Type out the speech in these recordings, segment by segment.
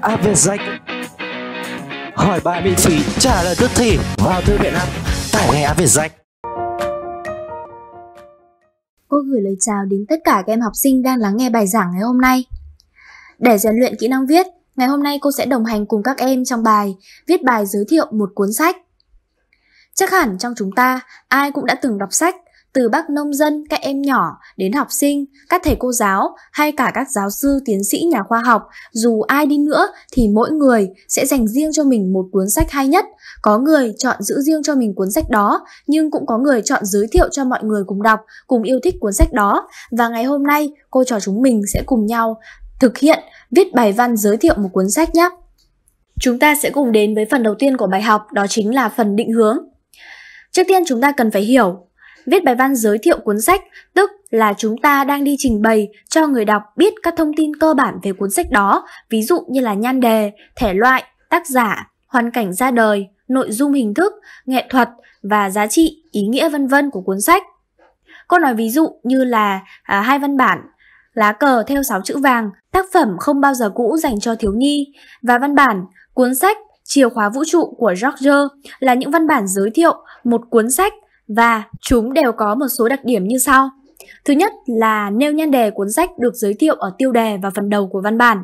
app về danh hỏi bài miễn phí trả lời tức thì vào thư viện app tải ngay app về danh cô gửi lời chào đến tất cả các em học sinh đang lắng nghe bài giảng ngày hôm nay để rèn luyện kỹ năng viết ngày hôm nay cô sẽ đồng hành cùng các em trong bài viết bài giới thiệu một cuốn sách chắc hẳn trong chúng ta ai cũng đã từng đọc sách từ bác nông dân, các em nhỏ đến học sinh, các thầy cô giáo hay cả các giáo sư, tiến sĩ, nhà khoa học, dù ai đi nữa thì mỗi người sẽ dành riêng cho mình một cuốn sách hay nhất. Có người chọn giữ riêng cho mình cuốn sách đó, nhưng cũng có người chọn giới thiệu cho mọi người cùng đọc, cùng yêu thích cuốn sách đó. Và ngày hôm nay, cô trò chúng mình sẽ cùng nhau thực hiện viết bài văn giới thiệu một cuốn sách nhé. Chúng ta sẽ cùng đến với phần đầu tiên của bài học, đó chính là phần định hướng. Trước tiên chúng ta cần phải hiểu viết bài văn giới thiệu cuốn sách, tức là chúng ta đang đi trình bày cho người đọc biết các thông tin cơ bản về cuốn sách đó, ví dụ như là nhan đề, thể loại, tác giả, hoàn cảnh ra đời, nội dung hình thức, nghệ thuật và giá trị, ý nghĩa vân vân của cuốn sách. Cô nói ví dụ như là à, hai văn bản Lá cờ theo 6 chữ vàng, tác phẩm không bao giờ cũ dành cho thiếu nhi và văn bản cuốn sách Chìa khóa vũ trụ của George là những văn bản giới thiệu một cuốn sách và chúng đều có một số đặc điểm như sau. Thứ nhất là nêu nhan đề cuốn sách được giới thiệu ở tiêu đề và phần đầu của văn bản.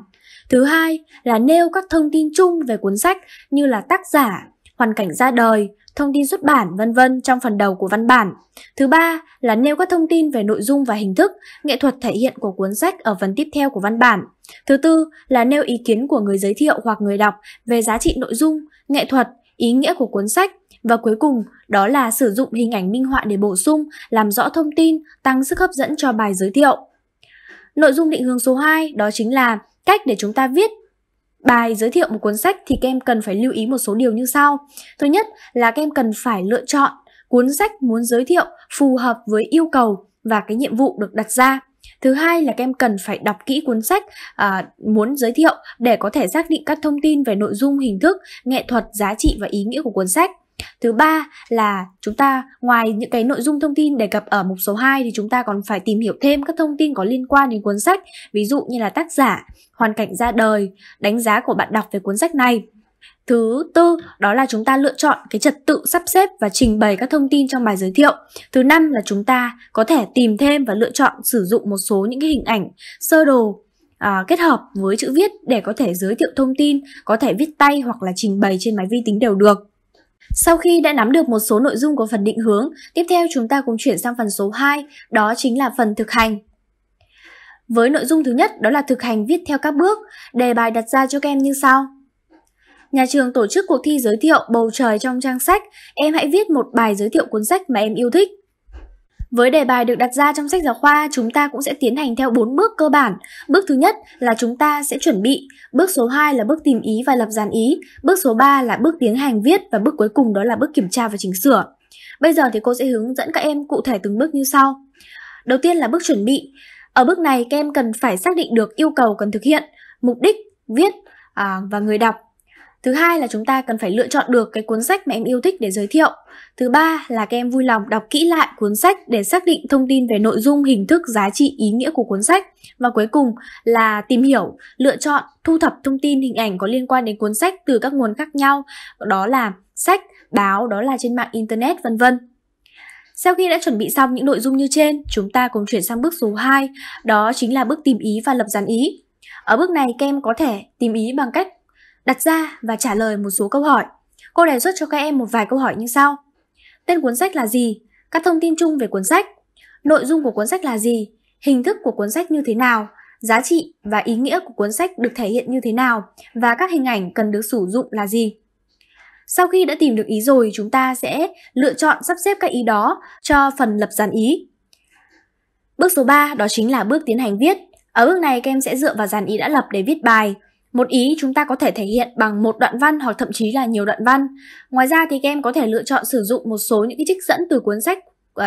Thứ hai là nêu các thông tin chung về cuốn sách như là tác giả, hoàn cảnh ra đời, thông tin xuất bản vân vân trong phần đầu của văn bản. Thứ ba là nêu các thông tin về nội dung và hình thức, nghệ thuật thể hiện của cuốn sách ở phần tiếp theo của văn bản. Thứ tư là nêu ý kiến của người giới thiệu hoặc người đọc về giá trị nội dung, nghệ thuật, ý nghĩa của cuốn sách và cuối cùng, đó là sử dụng hình ảnh minh họa để bổ sung, làm rõ thông tin, tăng sức hấp dẫn cho bài giới thiệu. Nội dung định hướng số 2 đó chính là cách để chúng ta viết bài giới thiệu một cuốn sách thì các em cần phải lưu ý một số điều như sau. Thứ nhất là các em cần phải lựa chọn cuốn sách muốn giới thiệu phù hợp với yêu cầu và cái nhiệm vụ được đặt ra. Thứ hai là các em cần phải đọc kỹ cuốn sách à, muốn giới thiệu để có thể xác định các thông tin về nội dung, hình thức, nghệ thuật, giá trị và ý nghĩa của cuốn sách. Thứ ba là chúng ta ngoài những cái nội dung thông tin đề cập ở mục số 2 thì chúng ta còn phải tìm hiểu thêm các thông tin có liên quan đến cuốn sách, ví dụ như là tác giả, hoàn cảnh ra đời, đánh giá của bạn đọc về cuốn sách này. Thứ tư đó là chúng ta lựa chọn cái trật tự sắp xếp và trình bày các thông tin trong bài giới thiệu. Thứ năm là chúng ta có thể tìm thêm và lựa chọn sử dụng một số những cái hình ảnh, sơ đồ à, kết hợp với chữ viết để có thể giới thiệu thông tin, có thể viết tay hoặc là trình bày trên máy vi tính đều được. Sau khi đã nắm được một số nội dung của phần định hướng, tiếp theo chúng ta cùng chuyển sang phần số 2, đó chính là phần thực hành. Với nội dung thứ nhất đó là thực hành viết theo các bước, đề bài đặt ra cho các em như sau. Nhà trường tổ chức cuộc thi giới thiệu Bầu trời trong trang sách, em hãy viết một bài giới thiệu cuốn sách mà em yêu thích. Với đề bài được đặt ra trong sách giáo khoa, chúng ta cũng sẽ tiến hành theo 4 bước cơ bản. Bước thứ nhất là chúng ta sẽ chuẩn bị, bước số 2 là bước tìm ý và lập dàn ý, bước số 3 là bước tiến hành viết và bước cuối cùng đó là bước kiểm tra và chỉnh sửa. Bây giờ thì cô sẽ hướng dẫn các em cụ thể từng bước như sau. Đầu tiên là bước chuẩn bị. Ở bước này các em cần phải xác định được yêu cầu cần thực hiện, mục đích, viết à, và người đọc Thứ hai là chúng ta cần phải lựa chọn được cái cuốn sách mà em yêu thích để giới thiệu. Thứ ba là các em vui lòng đọc kỹ lại cuốn sách để xác định thông tin về nội dung, hình thức, giá trị, ý nghĩa của cuốn sách. Và cuối cùng là tìm hiểu, lựa chọn, thu thập thông tin, hình ảnh có liên quan đến cuốn sách từ các nguồn khác nhau, đó là sách, báo, đó là trên mạng internet vân vân. Sau khi đã chuẩn bị xong những nội dung như trên, chúng ta cùng chuyển sang bước số 2, đó chính là bước tìm ý và lập dàn ý. Ở bước này các em có thể tìm ý bằng cách đặt ra và trả lời một số câu hỏi. Cô đề xuất cho các em một vài câu hỏi như sau. Tên cuốn sách là gì? Các thông tin chung về cuốn sách. Nội dung của cuốn sách là gì? Hình thức của cuốn sách như thế nào? Giá trị và ý nghĩa của cuốn sách được thể hiện như thế nào? Và các hình ảnh cần được sử dụng là gì? Sau khi đã tìm được ý rồi, chúng ta sẽ lựa chọn sắp xếp các ý đó cho phần lập dàn ý. Bước số 3 đó chính là bước tiến hành viết. Ở bước này các em sẽ dựa vào dàn ý đã lập để viết bài. Một ý chúng ta có thể thể hiện bằng một đoạn văn hoặc thậm chí là nhiều đoạn văn. Ngoài ra thì các em có thể lựa chọn sử dụng một số những cái trích dẫn từ cuốn sách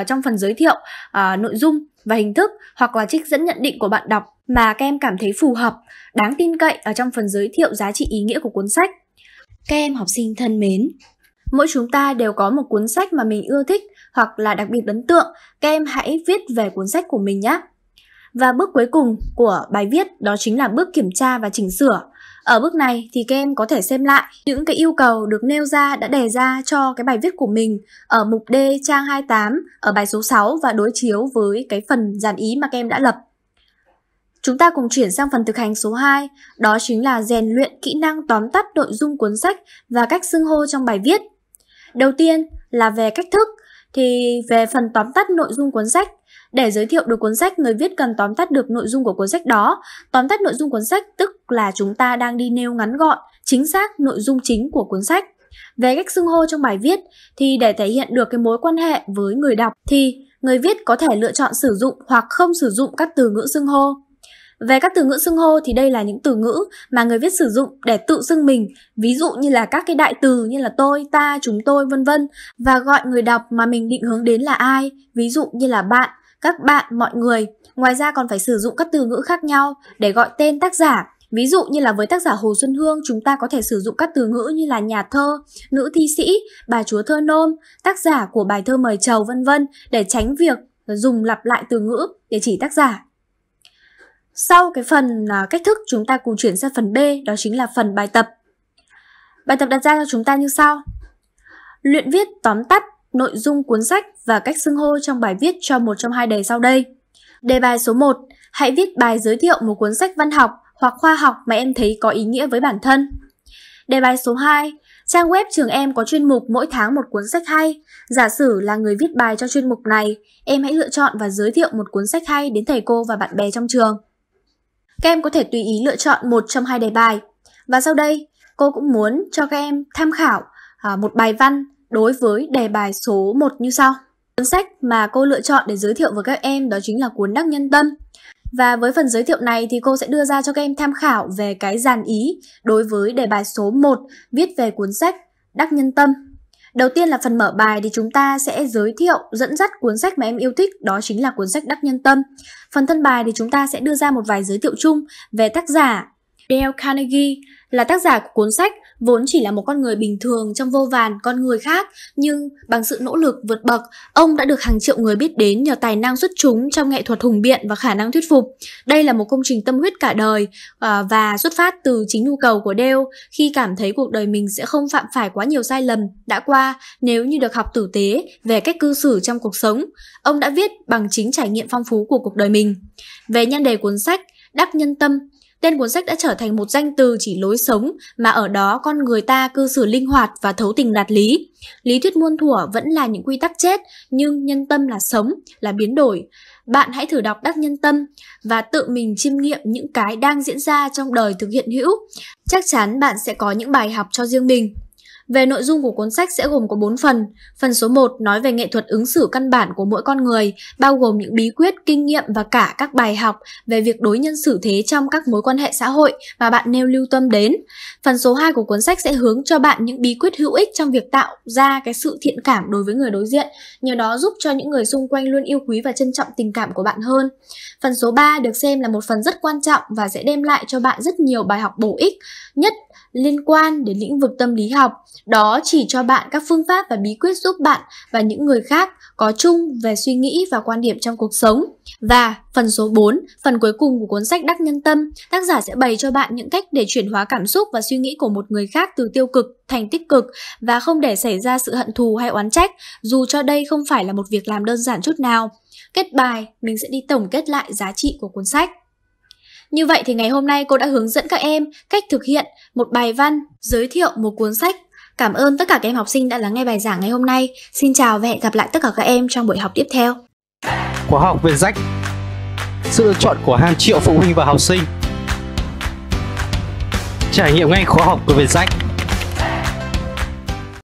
uh, trong phần giới thiệu uh, nội dung và hình thức hoặc là trích dẫn nhận định của bạn đọc mà các em cảm thấy phù hợp, đáng tin cậy ở trong phần giới thiệu giá trị ý nghĩa của cuốn sách. Các em học sinh thân mến, mỗi chúng ta đều có một cuốn sách mà mình ưa thích hoặc là đặc biệt ấn tượng, các em hãy viết về cuốn sách của mình nhé. Và bước cuối cùng của bài viết đó chính là bước kiểm tra và chỉnh sửa. Ở bước này thì các em có thể xem lại những cái yêu cầu được nêu ra đã đề ra cho cái bài viết của mình ở mục D trang 28 ở bài số 6 và đối chiếu với cái phần dàn ý mà các em đã lập. Chúng ta cùng chuyển sang phần thực hành số 2, đó chính là rèn luyện kỹ năng tóm tắt nội dung cuốn sách và cách xưng hô trong bài viết. Đầu tiên là về cách thức thì về phần tóm tắt nội dung cuốn sách, để giới thiệu được cuốn sách, người viết cần tóm tắt được nội dung của cuốn sách đó. Tóm tắt nội dung cuốn sách tức là chúng ta đang đi nêu ngắn gọn, chính xác nội dung chính của cuốn sách. Về cách xưng hô trong bài viết thì để thể hiện được cái mối quan hệ với người đọc thì người viết có thể lựa chọn sử dụng hoặc không sử dụng các từ ngữ xưng hô. Về các từ ngữ xưng hô thì đây là những từ ngữ mà người viết sử dụng để tự xưng mình, ví dụ như là các cái đại từ như là tôi, ta, chúng tôi, vân vân và gọi người đọc mà mình định hướng đến là ai, ví dụ như là bạn, các bạn, mọi người. Ngoài ra còn phải sử dụng các từ ngữ khác nhau để gọi tên tác giả, Ví dụ như là với tác giả Hồ Xuân Hương, chúng ta có thể sử dụng các từ ngữ như là nhà thơ, nữ thi sĩ, bà chúa thơ nôm, tác giả của bài thơ mời chầu vân vân để tránh việc dùng lặp lại từ ngữ để chỉ tác giả. Sau cái phần à, cách thức chúng ta cùng chuyển sang phần B, đó chính là phần bài tập. Bài tập đặt ra cho chúng ta như sau. Luyện viết tóm tắt, nội dung cuốn sách và cách xưng hô trong bài viết cho một trong hai đề sau đây. Đề bài số 1, hãy viết bài giới thiệu một cuốn sách văn học hoặc khoa học mà em thấy có ý nghĩa với bản thân. Đề bài số 2, trang web trường em có chuyên mục mỗi tháng một cuốn sách hay. Giả sử là người viết bài cho chuyên mục này, em hãy lựa chọn và giới thiệu một cuốn sách hay đến thầy cô và bạn bè trong trường. Các em có thể tùy ý lựa chọn một trong hai đề bài. Và sau đây, cô cũng muốn cho các em tham khảo à, một bài văn đối với đề bài số 1 như sau. Cuốn sách mà cô lựa chọn để giới thiệu với các em đó chính là cuốn Đắc Nhân Tâm. Và với phần giới thiệu này thì cô sẽ đưa ra cho các em tham khảo về cái dàn ý đối với đề bài số 1 viết về cuốn sách Đắc Nhân Tâm. Đầu tiên là phần mở bài thì chúng ta sẽ giới thiệu, dẫn dắt cuốn sách mà em yêu thích, đó chính là cuốn sách Đắc Nhân Tâm. Phần thân bài thì chúng ta sẽ đưa ra một vài giới thiệu chung về tác giả, Dale Carnegie là tác giả của cuốn sách vốn chỉ là một con người bình thường trong vô vàn con người khác, nhưng bằng sự nỗ lực vượt bậc, ông đã được hàng triệu người biết đến nhờ tài năng xuất chúng trong nghệ thuật hùng biện và khả năng thuyết phục. Đây là một công trình tâm huyết cả đời à, và xuất phát từ chính nhu cầu của Dale khi cảm thấy cuộc đời mình sẽ không phạm phải quá nhiều sai lầm đã qua nếu như được học tử tế về cách cư xử trong cuộc sống. Ông đã viết bằng chính trải nghiệm phong phú của cuộc đời mình. Về nhan đề cuốn sách, Đắc Nhân Tâm Tên cuốn sách đã trở thành một danh từ chỉ lối sống mà ở đó con người ta cư xử linh hoạt và thấu tình đạt lý. Lý thuyết muôn thuở vẫn là những quy tắc chết, nhưng nhân tâm là sống, là biến đổi. Bạn hãy thử đọc Đắc Nhân Tâm và tự mình chiêm nghiệm những cái đang diễn ra trong đời thực hiện hữu. Chắc chắn bạn sẽ có những bài học cho riêng mình. Về nội dung của cuốn sách sẽ gồm có 4 phần. Phần số 1 nói về nghệ thuật ứng xử căn bản của mỗi con người, bao gồm những bí quyết, kinh nghiệm và cả các bài học về việc đối nhân xử thế trong các mối quan hệ xã hội mà bạn nêu lưu tâm đến. Phần số 2 của cuốn sách sẽ hướng cho bạn những bí quyết hữu ích trong việc tạo ra cái sự thiện cảm đối với người đối diện, nhờ đó giúp cho những người xung quanh luôn yêu quý và trân trọng tình cảm của bạn hơn. Phần số 3 được xem là một phần rất quan trọng và sẽ đem lại cho bạn rất nhiều bài học bổ ích, nhất liên quan đến lĩnh vực tâm lý học đó chỉ cho bạn các phương pháp và bí quyết giúp bạn và những người khác có chung về suy nghĩ và quan điểm trong cuộc sống. Và phần số 4, phần cuối cùng của cuốn sách Đắc Nhân Tâm, tác giả sẽ bày cho bạn những cách để chuyển hóa cảm xúc và suy nghĩ của một người khác từ tiêu cực thành tích cực và không để xảy ra sự hận thù hay oán trách, dù cho đây không phải là một việc làm đơn giản chút nào. Kết bài, mình sẽ đi tổng kết lại giá trị của cuốn sách. Như vậy thì ngày hôm nay cô đã hướng dẫn các em cách thực hiện một bài văn, giới thiệu một cuốn sách Cảm ơn tất cả các em học sinh đã lắng nghe bài giảng ngày hôm nay. Xin chào và hẹn gặp lại tất cả các em trong buổi học tiếp theo. Khóa học về rách Sự lựa chọn của hàng triệu phụ huynh và học sinh Trải nghiệm ngay khóa học của về rách